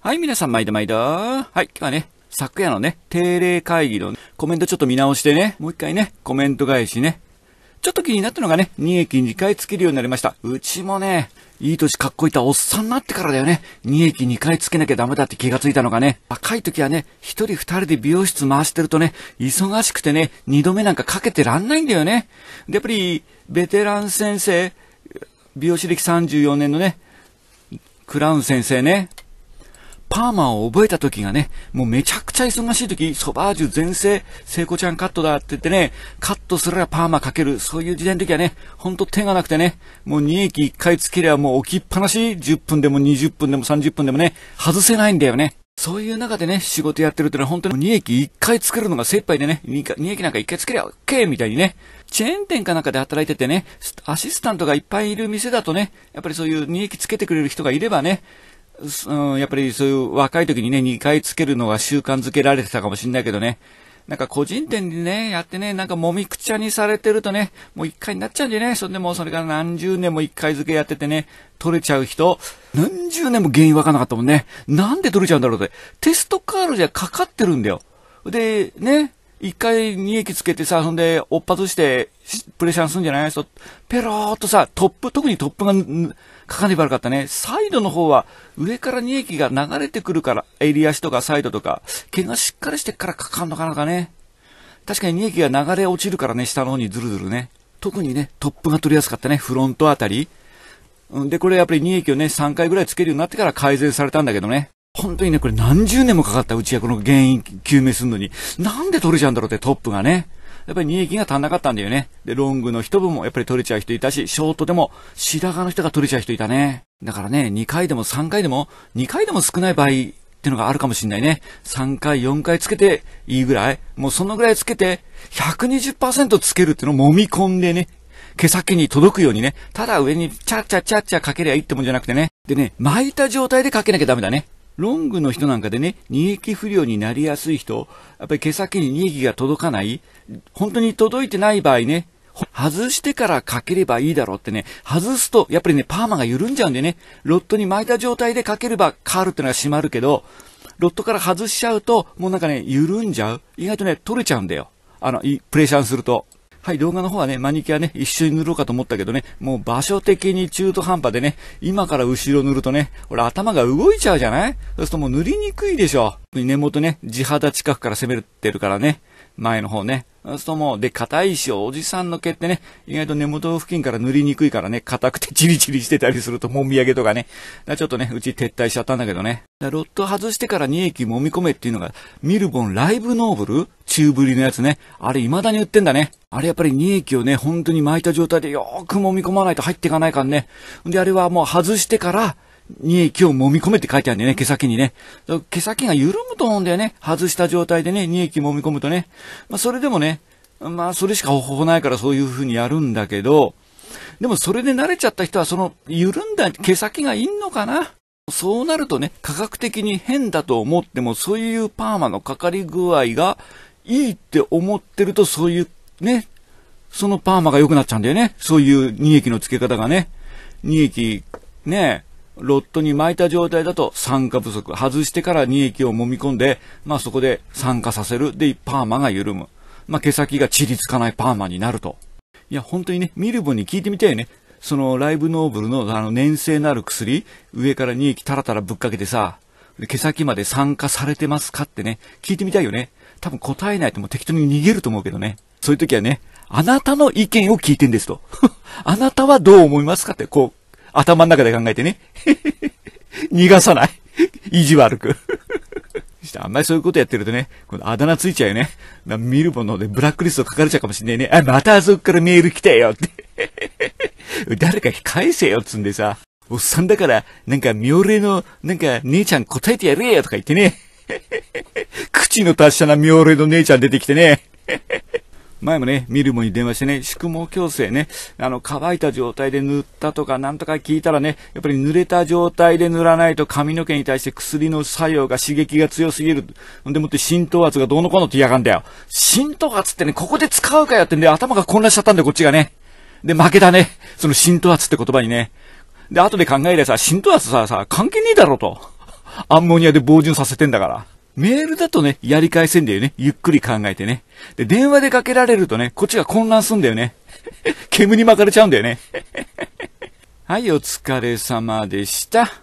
はい、皆さん、毎度毎度。はい、今日はね、昨夜のね、定例会議のコメントちょっと見直してね、もう一回ね、コメント返しね。ちょっと気になったのがね、2駅2回つけるようになりました。うちもね、いい年かっこいいたおっさんになってからだよね。2駅2回つけなきゃダメだって気がついたのがね。若い時はね、1人2人で美容室回してるとね、忙しくてね、2度目なんかかけてらんないんだよね。で、やっぱり、ベテラン先生、美容師歴34年のね、クラウン先生ね、パーマを覚えた時がね、もうめちゃくちゃ忙しい時、ソバージュ全盛、聖子ちゃんカットだって言ってね、カットすればパーマかける、そういう時代の時はね、ほんと手がなくてね、もう2液1回つけりゃもう置きっぱなし、10分でも20分でも30分でもね、外せないんだよね。そういう中でね、仕事やってるってのは本当に2駅1回作るのが精一杯でね、2, 2駅なんか1回つけりゃ OK みたいにね、チェーン店かなんかで働いててね、アシスタントがいっぱいいる店だとね、やっぱりそういう2駅つけてくれる人がいればね、うん、やっぱりそういう若い時にね、2回つけるのが習慣づけられてたかもしれないけどね。なんか個人店でね、やってね、なんかもみくちゃにされてるとね、もう1回になっちゃうんでね、それでもうそれから何十年も1回付けやっててね、取れちゃう人、何十年も原因わかんなかったもんね。なんで取れちゃうんだろうって。テストカードじゃかかってるんだよ。で、ね、一回2液つけてさ、ほんで、おっぱずして、プレッシャーするんじゃないそペローっとさ、トップ、特にトップがかかればよかったね。サイドの方は、上から2液が流れてくるから、襟足とかサイドとか、毛がしっかりしてからかかんのかなかね。確かに二液が流れ落ちるからね、下の方にズルズルね。特にね、トップが取りやすかったね、フロントあたり。で、これやっぱり2液をね、3回ぐらいつけるようになってから改善されたんだけどね。本当にね、これ何十年もかかったうちやこの原因究明するのに、なんで取れちゃうんだろうってトップがね。やっぱり利益が足んなかったんだよね。で、ロングの人分もやっぱり取れちゃう人いたし、ショートでも白髪の人が取れちゃう人いたね。だからね、2回でも3回でも、2回でも少ない場合っていうのがあるかもしんないね。3回、4回つけていいぐらい。もうそのぐらいつけて、120%つけるっていうのを揉み込んでね、毛先に届くようにね、ただ上にチャチャチャチャかけりゃいいってもんじゃなくてね。でね、巻いた状態でかけなきゃダメだね。ロングの人なんかでね、利益不良になりやすい人、やっぱり毛先に利益が届かない、本当に届いてない場合ね、外してからかければいいだろうってね、外すと、やっぱりね、パーマが緩んじゃうんでね、ロットに巻いた状態でかければカールってのは閉まるけど、ロットから外しちゃうと、もうなんかね、緩んじゃう。意外とね、取れちゃうんだよ。あの、プレッシャンすると。はい、動画の方はね、マニキュアね、一緒に塗ろうかと思ったけどね、もう場所的に中途半端でね、今から後ろ塗るとね、俺頭が動いちゃうじゃないそうするともう塗りにくいでしょ。根元ね、地肌近くから攻めてるからね、前の方ね。そうともう、で、硬いし、おじさんの毛ってね、意外と根元付近から塗りにくいからね、硬くてチリチリしてたりすると、もみあげとかね。だちょっとね、うち撤退しちゃったんだけどね。ロット外してから2液揉み込めっていうのが、ミルボンライブノーブル中ぶりのやつね。あれ未だに売ってんだね。あれやっぱり2液をね、本当に巻いた状態でよーく揉み込まないと入っていかないからね。で、あれはもう外してから、に液を揉み込めって書いてあるんだよね、毛先にね。毛先が緩むと思うんだよね。外した状態でね、2液揉み込むとね。まあ、それでもね、まあ、それしか方法ないからそういう風にやるんだけど、でもそれで慣れちゃった人はその緩んだ毛先がいんのかなそうなるとね、科学的に変だと思っても、そういうパーマのかかり具合がいいって思ってると、そういうね、そのパーマが良くなっちゃうんだよね。そういう2液の付け方がね。2液、ね、ロットに巻いた状態だと酸化不足、外してから2液を揉み込んで、まあそこで酸化させる。で、パーマが緩む。まあ毛先がちりつかないパーマになると。いや、本当にね、見る分に聞いてみたいよね。そのライブノーブルのあの粘性のある薬、上から2液タラタラぶっかけてさ、毛先まで酸化されてますかってね、聞いてみたいよね。多分答えないともう適当に逃げると思うけどね。そういう時はね、あなたの意見を聞いてんですと。あなたはどう思いますかって、こう、頭の中で考えてね。逃がさない。意地悪く。あんまりそういうことやってるとね、このあだ名ついちゃうよね。見るものでブラックリスト書かれちゃうかもしんないね。あ、またあそこからメール来たよって。誰か返せよっつんでさ。おっさんだから、なんか、妙齢の、なんか、姉ちゃん答えてやれよとか言ってね。口の達者な妙齢の姉ちゃん出てきてね。前もね、見るもに電話してね、宿毛矯正ね、あの、乾いた状態で塗ったとか、なんとか聞いたらね、やっぱり濡れた状態で塗らないと髪の毛に対して薬の作用が刺激が強すぎる。んでもって浸透圧がどうのこうのって嫌がんだよ。浸透圧ってね、ここで使うかよってんで、頭が混乱しちゃったんだよ、こっちがね。で、負けたね。その浸透圧って言葉にね。で、後で考えりゃさ、浸透圧さ、さ、関係ねえだろと。アンモニアで防潤させてんだから。メールだとね、やり返せんだよね。ゆっくり考えてね。で、電話でかけられるとね、こっちが混乱すんだよね。煙に巻かれちゃうんだよね。はい、お疲れ様でした。